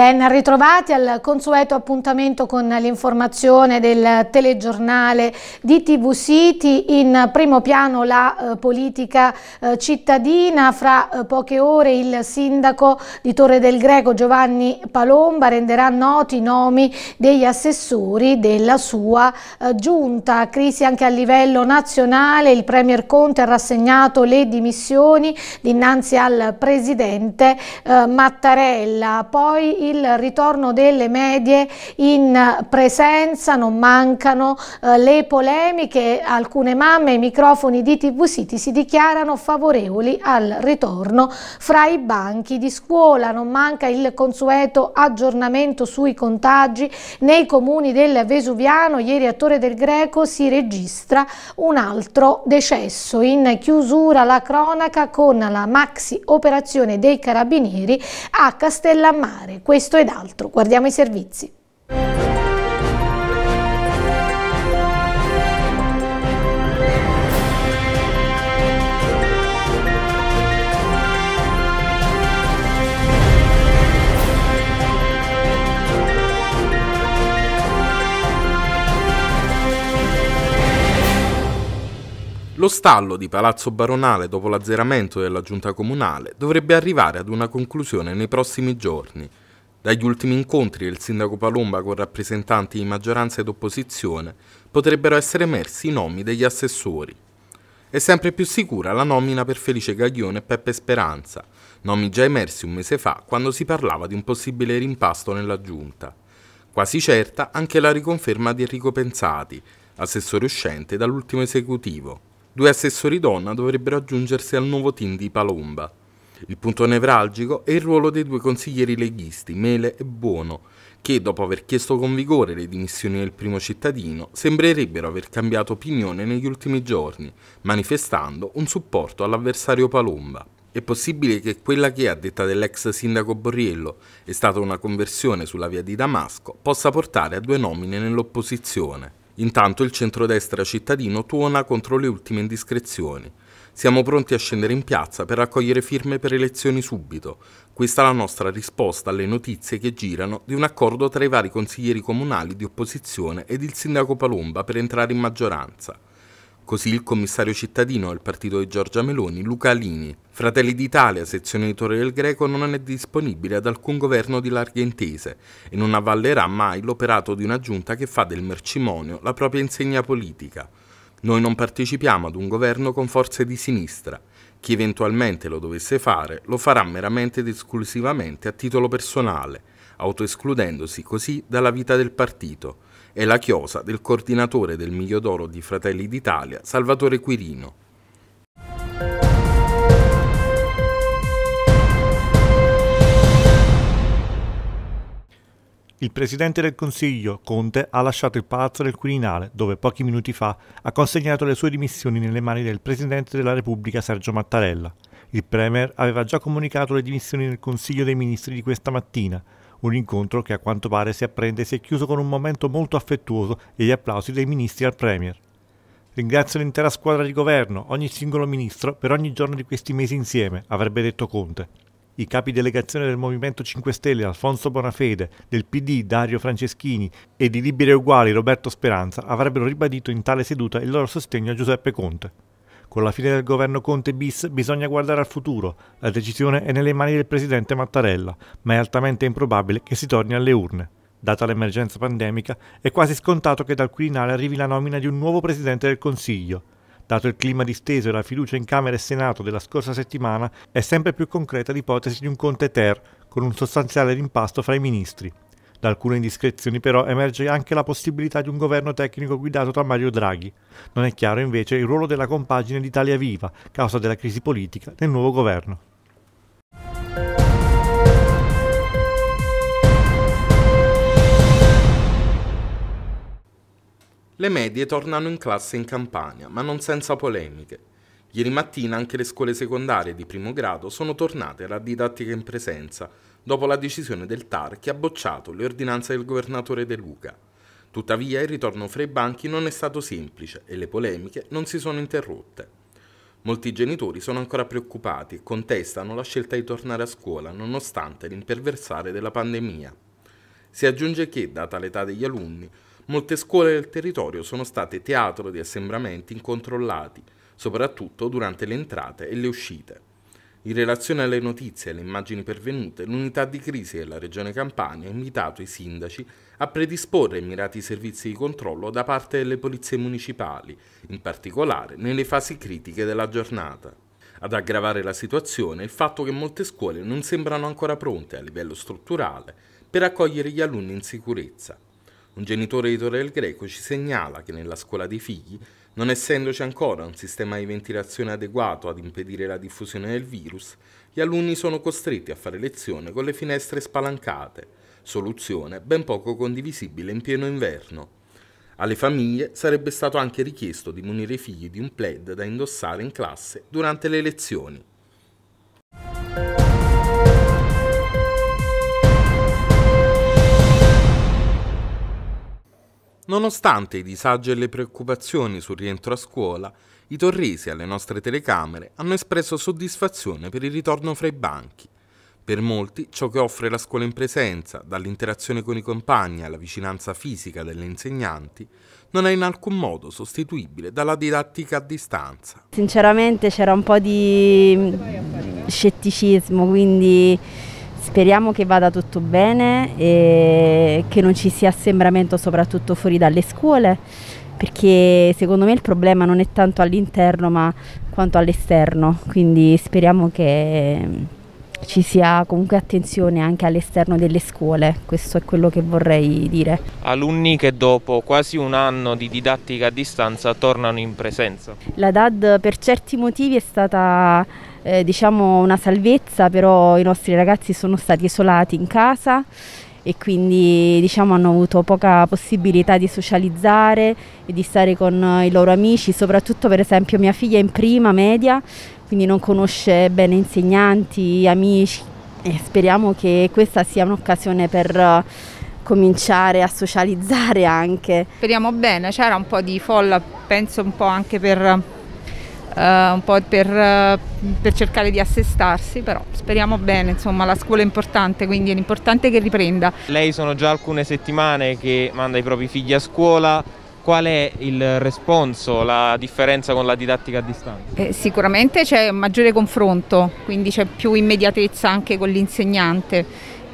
Ben ritrovati al consueto appuntamento con l'informazione del telegiornale di TV City, in primo piano la eh, politica eh, cittadina, fra eh, poche ore il sindaco di Torre del Greco Giovanni Palomba renderà noti i nomi degli assessori della sua eh, giunta. Crisi anche a livello nazionale, il Premier Conte ha rassegnato le dimissioni dinanzi al Presidente eh, Mattarella. Poi il il ritorno delle medie in presenza, non mancano eh, le polemiche, alcune mamme ai microfoni di TV City si dichiarano favorevoli al ritorno fra i banchi di scuola, non manca il consueto aggiornamento sui contagi nei comuni del Vesuviano, ieri a Torre del Greco si registra un altro decesso. In chiusura la cronaca con la maxi operazione dei carabinieri a Castellammare. Questo questo ed altro. Guardiamo i servizi. Lo stallo di Palazzo Baronale dopo l'azzeramento della giunta comunale dovrebbe arrivare ad una conclusione nei prossimi giorni, dagli ultimi incontri del sindaco Palomba con rappresentanti di maggioranza ed opposizione potrebbero essere emersi i nomi degli assessori. È sempre più sicura la nomina per Felice Gaglione e Peppe Speranza, nomi già emersi un mese fa quando si parlava di un possibile rimpasto nella giunta. Quasi certa anche la riconferma di Enrico Pensati, assessore uscente dall'ultimo esecutivo. Due assessori donna dovrebbero aggiungersi al nuovo team di Palomba. Il punto nevralgico è il ruolo dei due consiglieri leghisti, Mele e Buono, che dopo aver chiesto con vigore le dimissioni del primo cittadino, sembrerebbero aver cambiato opinione negli ultimi giorni, manifestando un supporto all'avversario Palomba. È possibile che quella che, a detta dell'ex sindaco Borriello, è stata una conversione sulla via di Damasco, possa portare a due nomine nell'opposizione. Intanto il centrodestra cittadino tuona contro le ultime indiscrezioni. Siamo pronti a scendere in piazza per raccogliere firme per elezioni subito. Questa è la nostra risposta alle notizie che girano di un accordo tra i vari consiglieri comunali di opposizione ed il sindaco Palomba per entrare in maggioranza. Così il commissario cittadino del partito di Giorgia Meloni, Luca Alini, Fratelli d'Italia, sezione di Torre del Greco, non è disponibile ad alcun governo di larghe intese e non avvallerà mai l'operato di una giunta che fa del mercimonio la propria insegna politica. Noi non partecipiamo ad un governo con forze di sinistra. Chi eventualmente lo dovesse fare lo farà meramente ed esclusivamente a titolo personale, autoescludendosi così dalla vita del partito. È la chiosa del coordinatore del Migliodoro di Fratelli d'Italia, Salvatore Quirino. Il presidente del Consiglio, Conte, ha lasciato il palazzo del Quirinale, dove pochi minuti fa ha consegnato le sue dimissioni nelle mani del presidente della Repubblica Sergio Mattarella. Il Premier aveva già comunicato le dimissioni nel Consiglio dei Ministri di questa mattina, un incontro che a quanto pare si apprende si è chiuso con un momento molto affettuoso e gli applausi dei ministri al Premier. Ringrazio l'intera squadra di governo, ogni singolo ministro, per ogni giorno di questi mesi insieme, avrebbe detto Conte i capi delegazione del Movimento 5 Stelle Alfonso Bonafede, del PD Dario Franceschini e di Liberi Uguali Roberto Speranza avrebbero ribadito in tale seduta il loro sostegno a Giuseppe Conte. Con la fine del governo Conte bis bisogna guardare al futuro, la decisione è nelle mani del presidente Mattarella, ma è altamente improbabile che si torni alle urne. Data l'emergenza pandemica, è quasi scontato che dal Quirinale arrivi la nomina di un nuovo presidente del Consiglio dato il clima disteso e la fiducia in Camera e Senato della scorsa settimana, è sempre più concreta l'ipotesi di un Conte Ter, con un sostanziale rimpasto fra i ministri. Da alcune indiscrezioni però emerge anche la possibilità di un governo tecnico guidato da Mario Draghi. Non è chiaro invece il ruolo della compagine d'Italia Viva, causa della crisi politica, nel nuovo governo. Le medie tornano in classe in Campania, ma non senza polemiche. Ieri mattina anche le scuole secondarie di primo grado sono tornate alla didattica in presenza, dopo la decisione del TAR che ha bocciato le ordinanze del governatore De Luca. Tuttavia il ritorno fra i banchi non è stato semplice e le polemiche non si sono interrotte. Molti genitori sono ancora preoccupati e contestano la scelta di tornare a scuola nonostante l'imperversare della pandemia. Si aggiunge che, data l'età degli alunni, molte scuole del territorio sono state teatro di assembramenti incontrollati, soprattutto durante le entrate e le uscite. In relazione alle notizie e alle immagini pervenute, l'unità di crisi della Regione Campania ha invitato i sindaci a predisporre mirati servizi di controllo da parte delle polizie municipali, in particolare nelle fasi critiche della giornata. Ad aggravare la situazione è il fatto che molte scuole non sembrano ancora pronte a livello strutturale per accogliere gli alunni in sicurezza. Un genitore di Torel Greco ci segnala che nella scuola dei figli, non essendoci ancora un sistema di ventilazione adeguato ad impedire la diffusione del virus, gli alunni sono costretti a fare lezione con le finestre spalancate, soluzione ben poco condivisibile in pieno inverno. Alle famiglie sarebbe stato anche richiesto di munire i figli di un plaid da indossare in classe durante le lezioni. Nonostante i disagi e le preoccupazioni sul rientro a scuola, i torresi alle nostre telecamere hanno espresso soddisfazione per il ritorno fra i banchi. Per molti ciò che offre la scuola in presenza, dall'interazione con i compagni alla vicinanza fisica delle insegnanti, non è in alcun modo sostituibile dalla didattica a distanza. Sinceramente c'era un po' di scetticismo, quindi Speriamo che vada tutto bene e che non ci sia assembramento soprattutto fuori dalle scuole, perché secondo me il problema non è tanto all'interno ma quanto all'esterno, quindi speriamo che mm, ci sia comunque attenzione anche all'esterno delle scuole, questo è quello che vorrei dire. Alunni che dopo quasi un anno di didattica a distanza tornano in presenza. La DAD per certi motivi è stata eh, diciamo una salvezza, però i nostri ragazzi sono stati isolati in casa e quindi diciamo, hanno avuto poca possibilità di socializzare e di stare con i loro amici, soprattutto per esempio mia figlia è in prima media, quindi non conosce bene insegnanti, amici e speriamo che questa sia un'occasione per eh, cominciare a socializzare anche. Speriamo bene, c'era un po' di folla, penso un po' anche per eh, un po' per, eh, per, cercare di assestarsi, però speriamo bene, insomma la scuola è importante, quindi è importante che riprenda. Lei sono già alcune settimane che manda i propri figli a scuola, Qual è il responso, la differenza con la didattica a distanza? Eh, sicuramente c'è maggiore confronto, quindi c'è più immediatezza anche con l'insegnante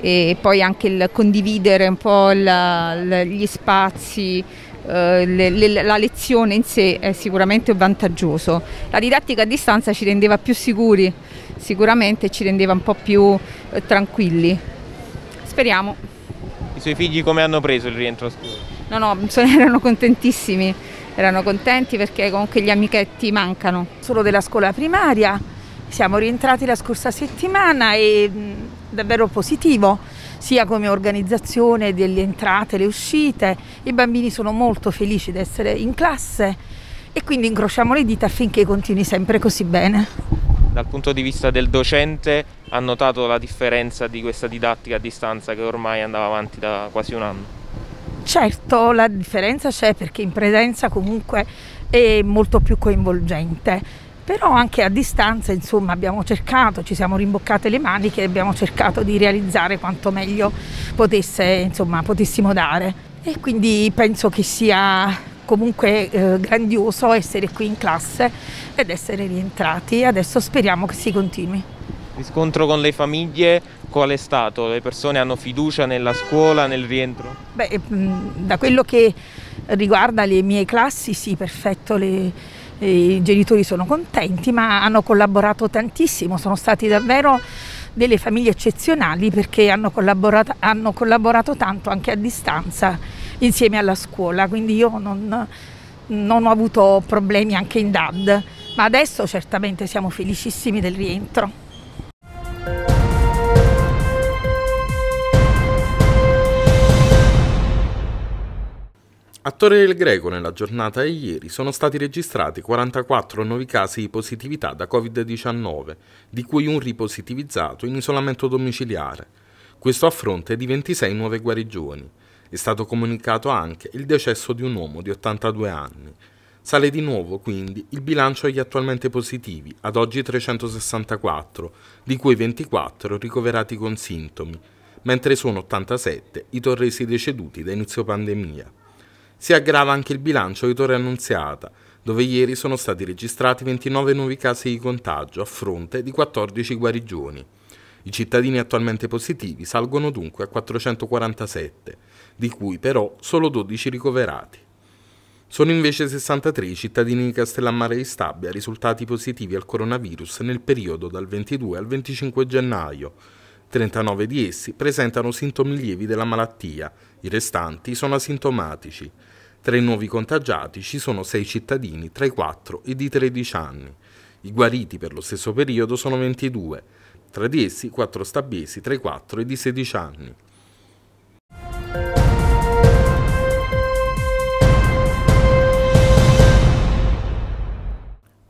e poi anche il condividere un po' la, la, gli spazi, eh, la lezione in sé è sicuramente vantaggioso. La didattica a distanza ci rendeva più sicuri, sicuramente ci rendeva un po' più eh, tranquilli. Speriamo. I suoi figli come hanno preso il rientro a scuola? No, no, erano contentissimi, erano contenti perché comunque gli amichetti mancano. Solo della scuola primaria, siamo rientrati la scorsa settimana e davvero positivo sia come organizzazione delle entrate e le uscite. I bambini sono molto felici di essere in classe e quindi incrociamo le dita affinché continui sempre così bene. Dal punto di vista del docente ha notato la differenza di questa didattica a distanza che ormai andava avanti da quasi un anno? Certo, la differenza c'è perché in presenza comunque è molto più coinvolgente però anche a distanza insomma abbiamo cercato, ci siamo rimboccate le maniche e abbiamo cercato di realizzare quanto meglio potesse, insomma, potessimo dare e quindi penso che sia comunque eh, grandioso essere qui in classe ed essere rientrati adesso speriamo che si continui. Riscontro con le famiglie qual è stato? Le persone hanno fiducia nella scuola, nel rientro? Beh, mm, da quello che riguarda le mie classi sì, perfetto, le i genitori sono contenti, ma hanno collaborato tantissimo, sono stati davvero delle famiglie eccezionali perché hanno collaborato, hanno collaborato tanto anche a distanza insieme alla scuola, quindi io non, non ho avuto problemi anche in DAD, ma adesso certamente siamo felicissimi del rientro. A Torre del Greco nella giornata di ieri sono stati registrati 44 nuovi casi di positività da Covid-19, di cui un ripositivizzato in isolamento domiciliare. Questo a fronte di 26 nuove guarigioni. È stato comunicato anche il decesso di un uomo di 82 anni. Sale di nuovo quindi il bilancio agli attualmente positivi, ad oggi 364, di cui 24 ricoverati con sintomi, mentre sono 87 i torresi deceduti da inizio pandemia. Si aggrava anche il bilancio di Torre Annunziata, dove ieri sono stati registrati 29 nuovi casi di contagio a fronte di 14 guarigioni. I cittadini attualmente positivi salgono dunque a 447, di cui però solo 12 ricoverati. Sono invece 63 i cittadini di Castellammare di Stabia risultati positivi al coronavirus nel periodo dal 22 al 25 gennaio. 39 di essi presentano sintomi lievi della malattia, i restanti sono asintomatici. Tra i nuovi contagiati ci sono 6 cittadini tra i 4 e i 13 anni. I guariti per lo stesso periodo sono 22, tra di essi 4 stabiesi tra i 4 e i 16 anni.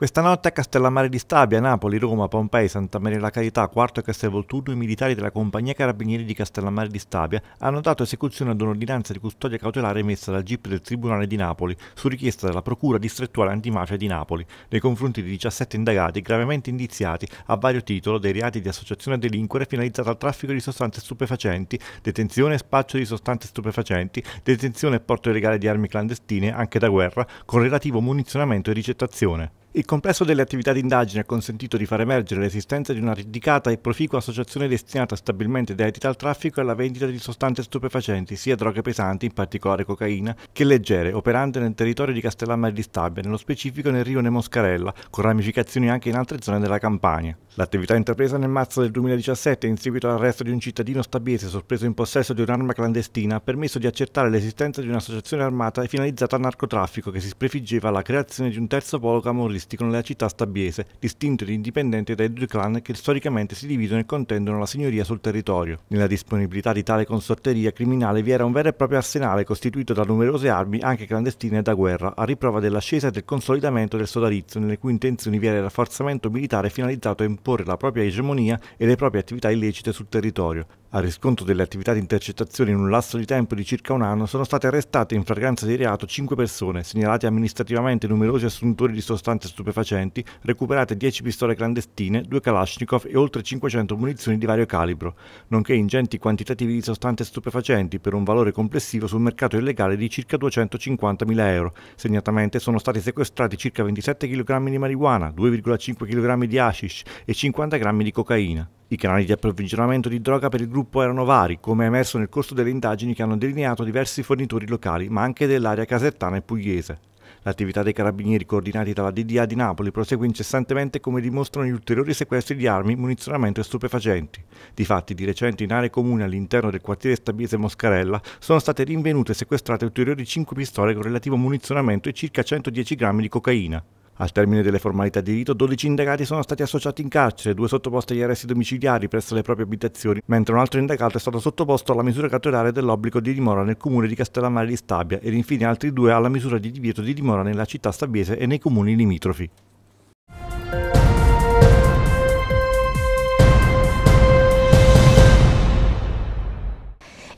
Questa notte a Castellammare di Stabia, Napoli, Roma, Pompei, Santa Maria la Carità, Quarto e Castelvolturno, i militari della Compagnia Carabinieri di Castellammare di Stabia hanno dato esecuzione ad un'ordinanza di custodia cautelare emessa dal GIP del Tribunale di Napoli su richiesta della Procura distrettuale antimafia di Napoli nei confronti di 17 indagati gravemente indiziati a vario titolo dei reati di associazione a delinquere finalizzata al traffico di sostanze stupefacenti, detenzione e spaccio di sostanze stupefacenti, detenzione e porto illegale di armi clandestine, anche da guerra, con relativo munizionamento e ricettazione. Il complesso delle attività d'indagine ha consentito di far emergere l'esistenza di una ridicata e proficua associazione destinata stabilmente ed al traffico e alla vendita di sostanze stupefacenti, sia droghe pesanti, in particolare cocaina, che leggere, operante nel territorio di Castellammare di Stabia, nello specifico nel rione Moscarella, con ramificazioni anche in altre zone della Campania. L'attività intrapresa nel marzo del 2017 in seguito all'arresto di un cittadino stabiese sorpreso in possesso di un'arma clandestina ha permesso di accertare l'esistenza di un'associazione armata finalizzata al narcotraffico che si prefiggeva alla creazione di un terzo polo camorrista caratteristicano la città stabiese, distinto ed indipendente dai due clan che storicamente si dividono e contendono la signoria sul territorio. Nella disponibilità di tale consorteria criminale vi era un vero e proprio arsenale costituito da numerose armi, anche clandestine e da guerra, a riprova dell'ascesa e del consolidamento del sodalizio, nelle cui intenzioni vi era il rafforzamento militare finalizzato a imporre la propria egemonia e le proprie attività illecite sul territorio. A riscontro delle attività di intercettazione in un lasso di tempo di circa un anno sono state arrestate in fragranza di reato 5 persone, segnalate amministrativamente numerosi assuntori di sostanze stupefacenti, recuperate 10 pistole clandestine, 2 Kalashnikov e oltre 500 munizioni di vario calibro, nonché ingenti quantitativi di sostanze stupefacenti per un valore complessivo sul mercato illegale di circa 250.000 euro. Segnatamente sono stati sequestrati circa 27 kg di marijuana, 2,5 kg di hashish e 50 g di cocaina. I canali di approvvigionamento di droga per il gruppo erano vari, come è emerso nel corso delle indagini che hanno delineato diversi fornitori locali, ma anche dell'area casertana e pugliese. L'attività dei carabinieri coordinati dalla DDA di Napoli prosegue incessantemente come dimostrano gli ulteriori sequestri di armi, munizionamento e stupefacenti. Difatti, di recente in aree comuni all'interno del quartiere Stabiese Moscarella sono state rinvenute e sequestrate ulteriori 5 pistole con relativo munizionamento e circa 110 grammi di cocaina. Al termine delle formalità di rito, 12 indagati sono stati associati in carcere, due sottoposti agli arresti domiciliari presso le proprie abitazioni, mentre un altro indagato è stato sottoposto alla misura cautelare dell'obbligo di dimora nel comune di Castellammare di Stabia ed infine altri due alla misura di divieto di dimora nella città stabiese e nei comuni limitrofi.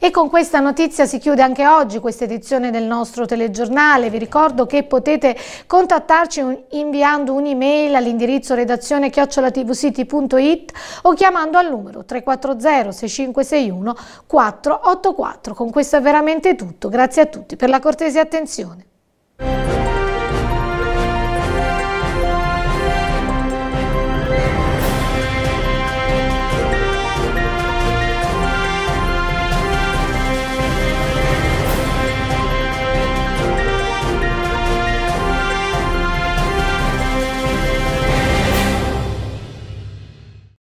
E con questa notizia si chiude anche oggi questa edizione del nostro telegiornale. Vi ricordo che potete contattarci inviando un'email all'indirizzo redazione chiocciolatvcity.it o chiamando al numero 340 6561 484. Con questo è veramente tutto. Grazie a tutti per la cortese attenzione.